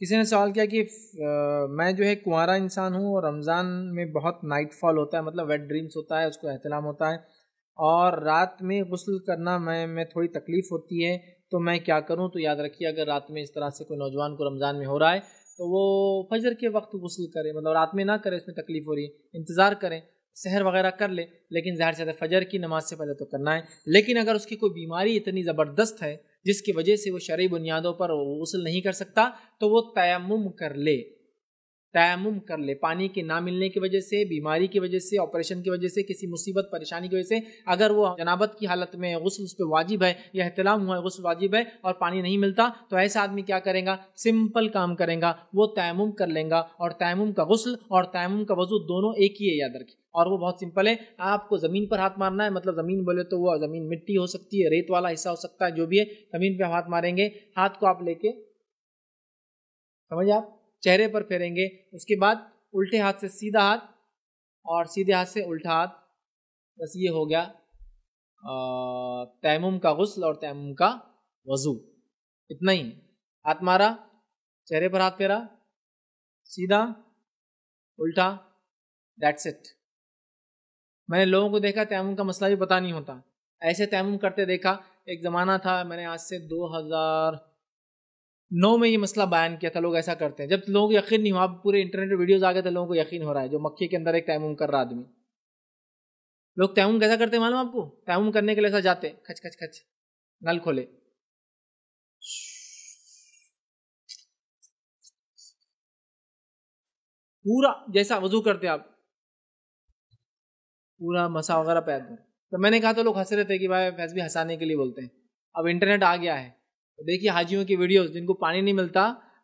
किसी ने सवाल किया कि मैं जो है कुंवारा इंसान हूँ और रमज़ान में बहुत नाइट फॉल होता है मतलब वेट ड्रीम्स होता है उसको अहतलाम होता है और रात में गसल करना मैं में थोड़ी तकलीफ़ होती है तो मैं क्या करूँ तो याद रखिए अगर रात में इस तरह से कोई नौजवान को रमज़ान में हो रहा है तो वो फजर के वक्त गसल करे मतलब रात में ना करे उसमें तकलीफ़ हो रही है इंतज़ार करें सहर वगैरह कर ले लेकिन ज़ाहिर से फजर की नमाज से पहले तो करना है लेकिन अगर उसकी कोई बीमारी इतनी ज़बरदस्त है जिसकी वजह से वो शर्य बुनियादों पर गसल नहीं कर सकता तो वो तयम कर ले तयम कर ले पानी के ना मिलने की वजह से बीमारी की वजह से ऑपरेशन की वजह से किसी मुसीबत परेशानी की वजह से अगर वो जनाबत की हालत में गसल उस पर वाजिब है या अहतलाम हुआ है गसल वाजिब है और पानी नहीं मिलता तो ऐसा आदमी क्या करेगा सिंपल काम करेगा वो तयम कर लेगा और तयम का गसल और तयम का वजू दोनों एक ही है याद रखें और वो बहुत सिंपल है आपको ज़मीन पर हाथ मारना है मतलब ज़मीन बोले तो वो ज़मीन मिट्टी हो सकती है रेत वाला हिस्सा हो सकता है जो भी है ज़मीन पर हाथ मारेंगे हाथ को आप लेके समझ आप चेहरे पर फेरेंगे उसके बाद उल्टे हाथ से सीधा हाथ और सीधे हाथ से उल्टा हाथ बस ये हो गया तैमुम का गसल और तैमुम का वजू इतना ही हाथ मारा चेहरे पर हाथ फेरा सीधा उल्टा दैट्स इट मैंने लोगों को देखा तैमुम का मसला भी पता नहीं होता ऐसे तैमुम करते देखा एक ज़माना था मैंने आज से दो हज़ार नौ में ये मसला बयान किया था लोग ऐसा करते हैं जब लोगों को यकीन नहीं हुआ पूरे इंटरनेट वीडियोज आ गए थे लोगों को यकीन हो रहा है जो मक्खी के अंदर एक तैमूम कर रहा आदमी लोग तैमूम कैसा करते हैं मालूम आपको तैमूम करने के लिए ऐसा जाते खच खच खच नल खोले पूरा जैसा वजू करते आप पूरा मसा वगैरह पैदा तो मैंने कहा तो लोग हंस रहे थे कि भाई फैस भी हंसाने के लिए बोलते हैं अब इंटरनेट आ गया है तो देखिए हाजियों की वीडियोस जिनको पानी नहीं मिलता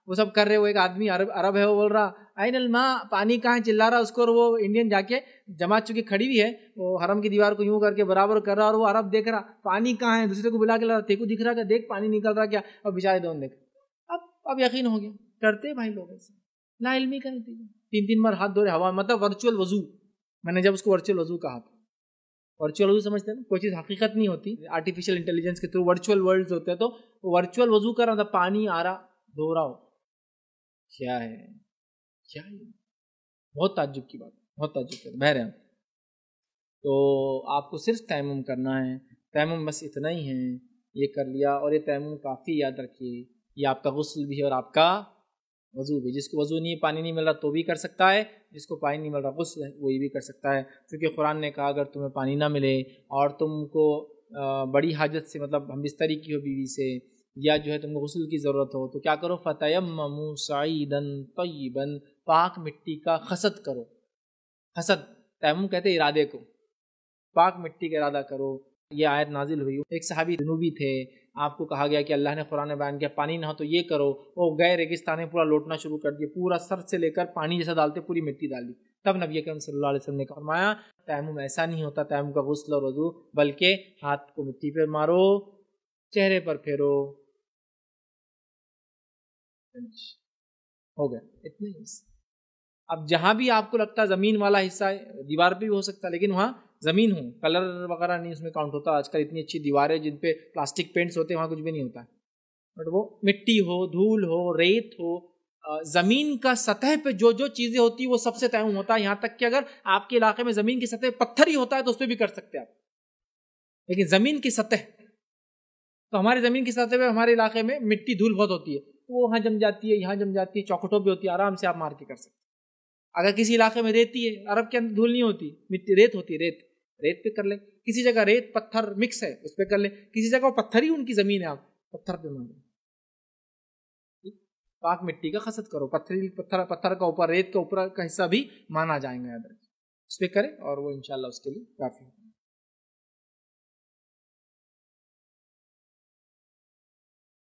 वो सब कर रहे वो एक आदमी अरब अरब है वो बोल रहा नल माँ पानी कहाँ चिल्ला रहा उसको और वो इंडियन जाके जमात चुकी खड़ी हुई है वो हरम की दीवार को यूं करके बराबर कर रहा और वो अरब देख रहा पानी कहाँ है दूसरे को बुला के ला रहा तेको दिख रहा क्या देख पानी निकल रहा क्या और बिचारे दोनों देख अब अब यकीन हो गया करते भाई लोग ऐसे ना इलमी का नतीजा तीन तीन बार हाथ धो रहे हवा मतलब वर्चुअल वजू मैंने जब उसको वर्चुअल वजू कहा था वर्चुअल वजू समझते हैं ना कोई चीज़ हकीकत नहीं होती आर्टिफिशियल इंटेलिजेंस के थ्रू वर्चुअल वर्ल्ड होते हैं तो वर्चुअल वजू कर रहा था पानी आ रहा धो रहा हो क्या है क्या है बहुत ताजुब की बात बहुत ताजुब की बहर है तो आपको सिर्फ तैम करना है तैम बस इतना ही है ये कर लिया और ये तैम काफ़ी याद रखिए ये आपका गसल भी है और आपका वजू भी जिसको वजू नहीं पानी नहीं मिल रहा तो भी कर सकता है जिसको पानी नहीं मिल रहा गुस्ल है वही भी कर सकता है क्योंकि कुरान ने कहा अगर तुम्हें पानी ना मिले और तुमको बड़ी हाजत से मतलब हम बिस्तरी की हो बीवी से या जो है तुमको गसल की ज़रूरत हो तो क्या करो ममू सईदन तयबन पाक मिट्टी का खसद करो हसद तैमू कहते इरादे को पाक मिट्टी का इरादा करो ये आयत नाजिल हुई एक सहाबी जनूबी थे आपको कहा गया कि अल्लाह ने कुरान बयान किया पानी ना हो तो ये करो वो गए रेगिस्तान में पूरा लौटना शुरू कर दिया पूरा सर से लेकर पानी जैसा डालते पूरी मिट्टी डाल दी तब नबी करम सल्लल्लाहु अलैहि वसल्लम ने फरमाया तैमुम ऐसा नहीं होता तैमुम का गुस्ल और वजू बल्कि हाथ को मिट्टी पर मारो चेहरे पर फेरो हो गया इतने अब जहां भी आपको लगता है ज़मीन वाला हिस्सा दीवार पर भी हो सकता है लेकिन वहां ज़मीन हो कलर वगैरह नहीं उसमें काउंट होता आजकल इतनी अच्छी दीवारें जिन पे प्लास्टिक पेंट्स होते हैं वहाँ कुछ भी नहीं होता बट वो मिट्टी हो धूल हो रेत हो ज़मीन का सतह पे जो जो चीज़ें होती है वो सबसे तय होता है यहाँ तक कि अगर आपके इलाके में ज़मीन की सतह पत्थर ही होता है तो उस पर भी कर सकते हैं आप लेकिन ज़मीन की सतह तो हमारी ज़मीन की सतह पे हमारे इलाके में मिट्टी धूल बहुत होती है वो वहाँ जम जाती है यहाँ जम जाती है चौखटों भी होती है आराम से आप मार के कर सकते हैं अगर किसी इलाके में रेती है अरब के अंदर धूल नहीं होती मिट्टी रेत होती है रेत रेत पे कर लें किसी जगह रेत पत्थर मिक्स है उस पर कर लें किसी जगह पत्थर ही उनकी जमीन है आप पत्थर पे मान पाक मिट्टी का खसत करो पत्थर पत्थर पत्थर का ऊपर रेत का ऊपर का हिस्सा भी माना जाएगा याद रखें उस पर करें और वो इनशाला उसके लिए काफ़ी